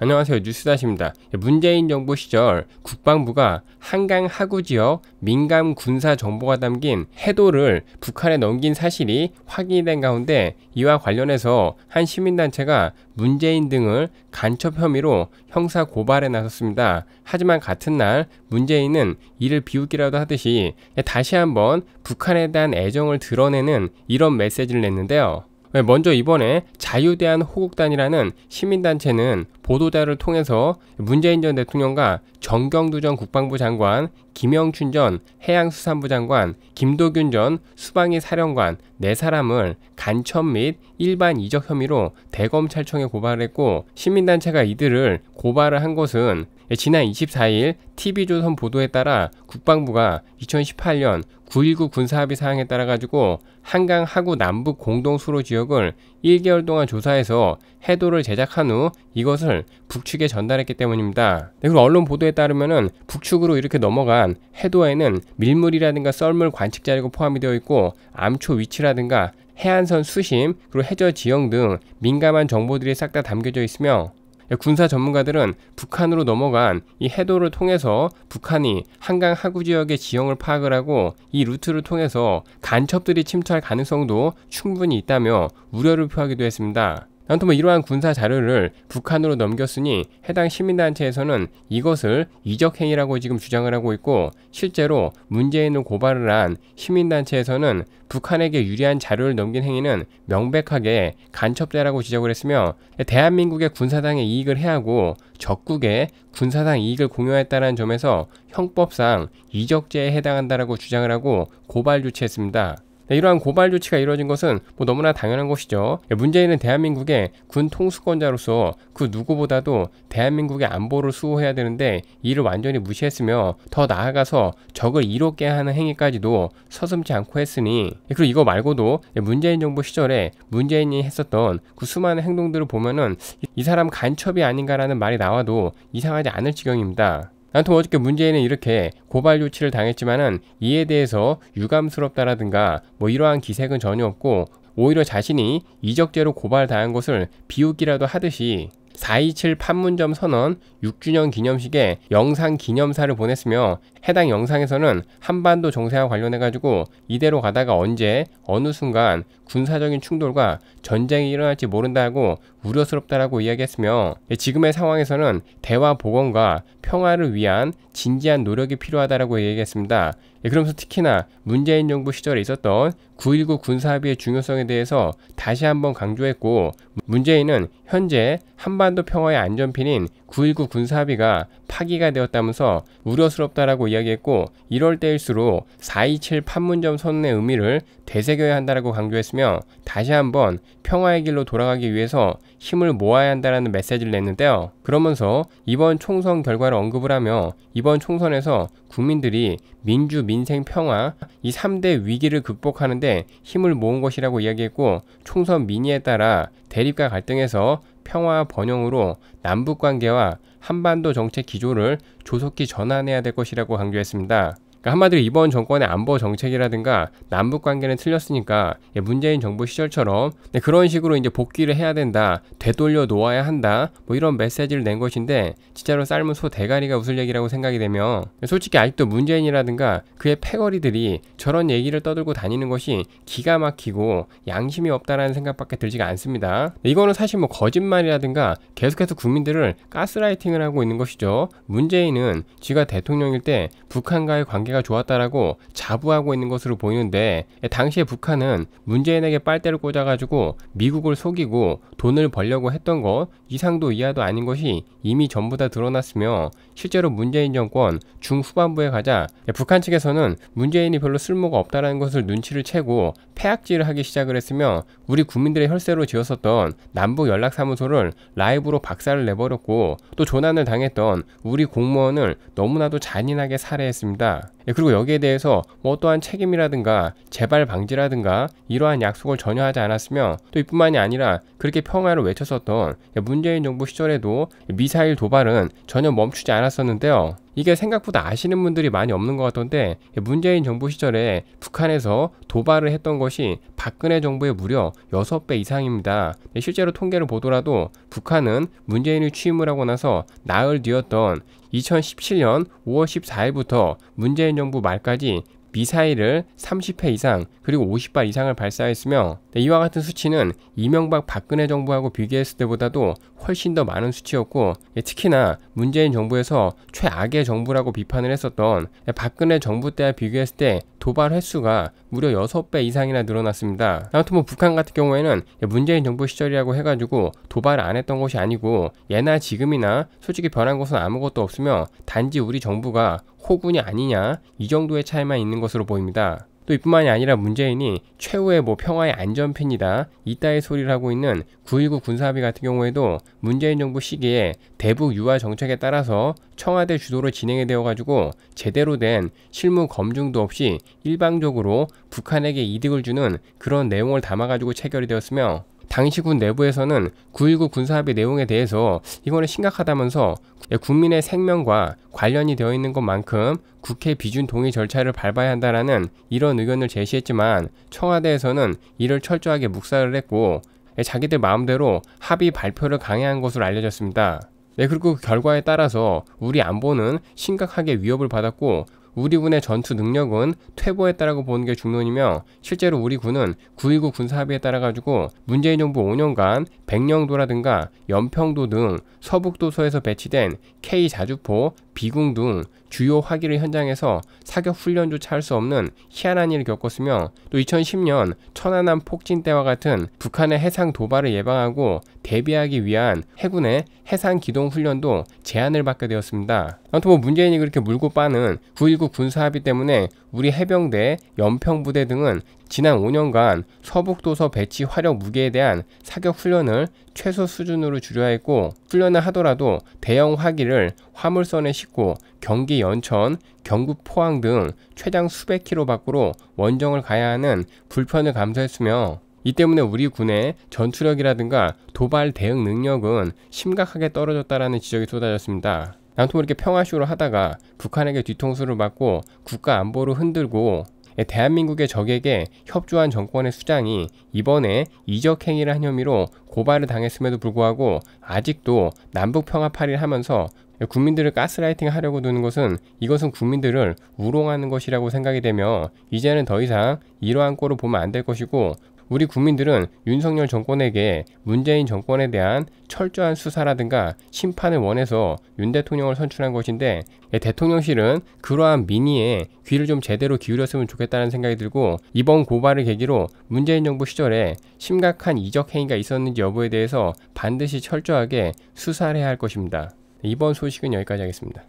안녕하세요 뉴스다시입니다. 문재인 정부 시절 국방부가 한강 하구 지역 민감 군사 정보가 담긴 해도를 북한에 넘긴 사실이 확인된 가운데 이와 관련해서 한 시민단체가 문재인 등을 간첩 혐의로 형사 고발에 나섰습니다. 하지만 같은 날 문재인은 이를 비웃기라도 하듯이 다시 한번 북한에 대한 애정을 드러내는 이런 메시지를 냈는데요. 네, 먼저 이번에 자유대한 호국단이라는 시민단체는 보도자를 통해서 문재인 전 대통령과 정경두 전 국방부 장관, 김영춘 전 해양수산부 장관, 김도균 전 수방위 사령관 네 사람을 간첩 및 일반 이적 혐의로 대검찰청에 고발했고 시민단체가 이들을 고발을 한 것은 예, 지난 24일 TV조선 보도에 따라 국방부가 2018년 9.19 군사합의 사항에 따라 가지고 한강 하구 남북 공동 수로 지역을 1개월 동안 조사해서 해도를 제작한 후 이것을 북측에 전달했기 때문입니다. 네, 그리고 언론 보도에 따르면 북측으로 이렇게 넘어간 해도에는 밀물이라든가 썰물 관측 자료가 포함이 되어 있고 암초 위치라든가 해안선 수심 그리고 해저 지형 등 민감한 정보들이 싹 다 담겨져 있으며 예, 군사 전문가들은 북한으로 넘어간 이 해도를 통해서 북한이 한강 하구 지역의 지형을 파악을 하고 이 루트를 통해서 간첩들이 침투할 가능성도 충분히 있다며 우려를 표하기도 했습니다. 아무튼 이러한 군사 자료를 북한으로 넘겼으니 해당 시민단체에서는 이것을 이적행위라고 지금 주장을 하고 있고 실제로 문재인을 고발을 한 시민단체에서는 북한에게 유리한 자료를 넘긴 행위는 명백하게 간첩죄라고 지적을 했으며 대한민국의 군사당의 이익을 해하고 적국의 군사당 이익을 공유했다는 점에서 형법상 이적죄에 해당한다라고 주장을 하고 고발 조치했습니다. 네, 이러한 고발 조치가 이루어진 것은 뭐 너무나 당연한 것이죠. 예, 문재인은 대한민국의 군 통수권자로서 그 누구보다도 대한민국의 안보를 수호해야 되는데 이를 완전히 무시했으며 더 나아가서 적을 이롭게 하는 행위까지도 서슴지 않고 했으니 예, 그리고 이거 말고도 예, 문재인 정부 시절에 문재인이 했었던 그 수많은 행동들을 보면은 이 사람 간첩이 아닌가라는 말이 나와도 이상하지 않을 지경입니다. 아무튼 뭐 어저께 문재인은 이렇게 고발 조치를 당했지만은 이에 대해서 유감스럽다라든가 뭐 이러한 기색은 전혀 없고 오히려 자신이 이적죄로 고발당한 것을 비웃기라도 하듯이 4.27 판문점 선언 6주년 기념식에 영상 기념사를 보냈으며 해당 영상에서는 한반도 정세와 관련해가지고 이대로 가다가 언제 어느 순간 군사적인 충돌과 전쟁이 일어날지 모른다고 우려스럽다라고 이야기했으며 예, 지금의 상황에서는 대화 복원과 평화를 위한 진지한 노력이 필요하다라고 얘기했습니다. 예, 그러면서 특히나 문재인 정부 시절에 있었던 9.19 군사합의의 중요성에 대해서 다시 한번 강조했고 문재인은 현재 한반도 평화의 안전핀인 9.19 군사합의가 파기가 되었다면서 우려스럽다라고 이야기했고 이럴 때일수록 4.27 판문점 선언의 의미를 되새겨야 한다라고 강조했으며 다시 한번 평화의 길로 돌아가기 위해서 힘을 모아야 한다라는 메시지를 냈는데요. 그러면서 이번 총선 결과를 언급을 하며 이번 총선에서 국민들이 민주, 민생, 평화 이 3대 위기를 극복하는데 힘을 모은 것이라고 이야기했고 총선 민의에 따라 대립과 갈등에서 평화와 번영으로 남북 관계와 한반도 정책 기조를 조속히 전환해야 될 것이라고 강조했습니다. 그러니까 한마디로 이번 정권의 안보 정책이라든가 남북 관계는 틀렸으니까 문재인 정부 시절처럼 네, 그런 식으로 이제 복귀를 해야 된다, 되돌려 놓아야 한다, 뭐 이런 메시지를 낸 것인데 진짜로 삶은 소 대가리가 웃을 얘기라고 생각이 되며 네, 솔직히 아직도 문재인이라든가 그의 패거리들이 저런 얘기를 떠들고 다니는 것이 기가 막히고 양심이 없다라는 생각밖에 들지가 않습니다. 네, 이거는 사실 뭐 거짓말이라든가 계속해서 국민들을 가스라이팅을 하고 있는 것이죠. 문재인은 지가 대통령일 때 북한과의 관계 가 관계가 좋았다라고 자부하고 있는 것으로 보이는데 당시에 북한은 문재인에게 빨대를 꽂아가지고 미국을 속이고 돈을 벌려고 했던 것 이상도 이하도 아닌 것이 이미 전부 다 드러났으며 실제로 문재인 정권 중후반부에 가자 북한 측에서는 문재인이 별로 쓸모가 없다라는 것을 눈치를 채고 폐악질을 하기 시작을 했으며 우리 국민들의 혈세로 지었었던 남북 연락사무소를 라이브로 박살을 내버렸고 또 조난을 당했던 우리 공무원을 너무나도 잔인하게 살해했습니다. 예, 그리고 여기에 대해서 뭐 또한 책임이라든가 재발 방지라든가 이러한 약속을 전혀 하지 않았으며 또 이뿐만이 아니라 그렇게 평화를 외쳤었던 문재인 정부 시절에도 미사일 도발은 전혀 멈추지 않았었는데요. 이게 생각보다 아시는 분들이 많이 없는 것 같던데 문재인 정부 시절에 북한에서 도발을 했던 것이 박근혜 정부의 무려 6배 이상입니다. 실제로 통계를 보더라도 북한은 문재인이 취임을 하고 나서 나흘 뒤였던 2017년 5월 14일부터 문재인 정부 말까지 미사일을 30회 이상 그리고 50발 이상을 발사했으며 네, 이와 같은 수치는 이명박 박근혜 정부하고 비교했을 때보다도 훨씬 더 많은 수치였고 예, 특히나 문재인 정부에서 최악의 정부라고 비판을 했었던 네, 박근혜 정부 때와 비교했을 때 도발 횟수가 무려 6배 이상이나 늘어났습니다. 아무튼 뭐 북한 같은 경우에는 예, 문재인 정부 시절이라고 해가지고 도발 안 했던 것이 아니고 예나 지금이나 솔직히 변한 것은 아무것도 없으며 단지 우리 정부가 호군이 아니냐 이 정도의 차이만 있는 것으로 보입니다. 또 이뿐만이 아니라 문재인이 최후의 뭐 평화의 안전핀이다 이따의 소리를 하고 있는 9.19 군사합의 같은 경우에도 문재인 정부 시기에 대북 유화 정책에 따라서 청와대 주도로 진행이 되어가지고 제대로 된 실무 검증도 없이 일방적으로 북한에게 이득을 주는 그런 내용을 담아가지고 체결이 되었으며 당시 군 내부에서는 9.19 군사합의 내용에 대해서 이거는 심각하다면서 국민의 생명과 관련이 되어 있는 것만큼 국회 비준 동의 절차를 밟아야 한다라는 이런 의견을 제시했지만 청와대에서는 이를 철저하게 묵살을 했고 예, 자기들 마음대로 합의 발표를 강행한 것으로 알려졌습니다. 네, 그리고 그 결과에 따라서 우리 안보는 심각하게 위협을 받았고 우리군의 전투 능력은 퇴보했다라고 보는 게 중론이며 실제로 우리군은 9.29 군사합의에 따라 가지고 문재인 정부 5년간 백령도라든가 연평도 등 서북도서에서 배치된 K자주포, 비궁 등 주요 화기를 현장에서 사격 훈련조차 할 수 없는 희한한 일을 겪었으며 또 2010년 천안함 폭진 때와 같은 북한의 해상 도발을 예방하고 대비하기 위한 해군의 해상 기동 훈련도 제한을 받게 되었습니다. 아무튼 뭐 문재인이 그렇게 물고 빠는 9.19 군사합의 때문에 우리 해병대, 연평부대 등은 지난 5년간 서북도서 배치 화력 무게에 대한 사격 훈련을 최소 수준으로 줄여야 했고 훈련을 하더라도 대형 화기를 화물선에 싣고 경기 연천, 경북 포항 등 최장 수백 킬로 밖으로 원정을 가야 하는 불편을 감수했으며 이 때문에 우리 군의 전투력이라든가 도발 대응 능력은 심각하게 떨어졌다라는 지적이 쏟아졌습니다. 남토 이렇게 평화쇼를 하다가 북한에게 뒤통수를 맞고 국가 안보를 흔들고 예, 대한민국의 적에게 협조한 정권의 수장이 이번에 이적 행위를 한 혐의로 고발을 당했음에도 불구하고 아직도 남북 평화 파리를 하면서 국민들을 가스라이팅 하려고 두는 것은 이것은 국민들을 우롱하는 것이라고 생각이 되며 이제는 더 이상 이러한 꼴을 보면 안 될 것이고 우리 국민들은 윤석열 정권에게 문재인 정권에 대한 철저한 수사라든가 심판을 원해서 윤 대통령을 선출한 것인데 네, 대통령실은 그러한 민의에 귀를 좀 제대로 기울였으면 좋겠다는 생각이 들고 이번 고발을 계기로 문재인 정부 시절에 심각한 이적 행위가 있었는지 여부에 대해서 반드시 철저하게 수사를 해야 할 것입니다. 이번 소식은 여기까지 하겠습니다.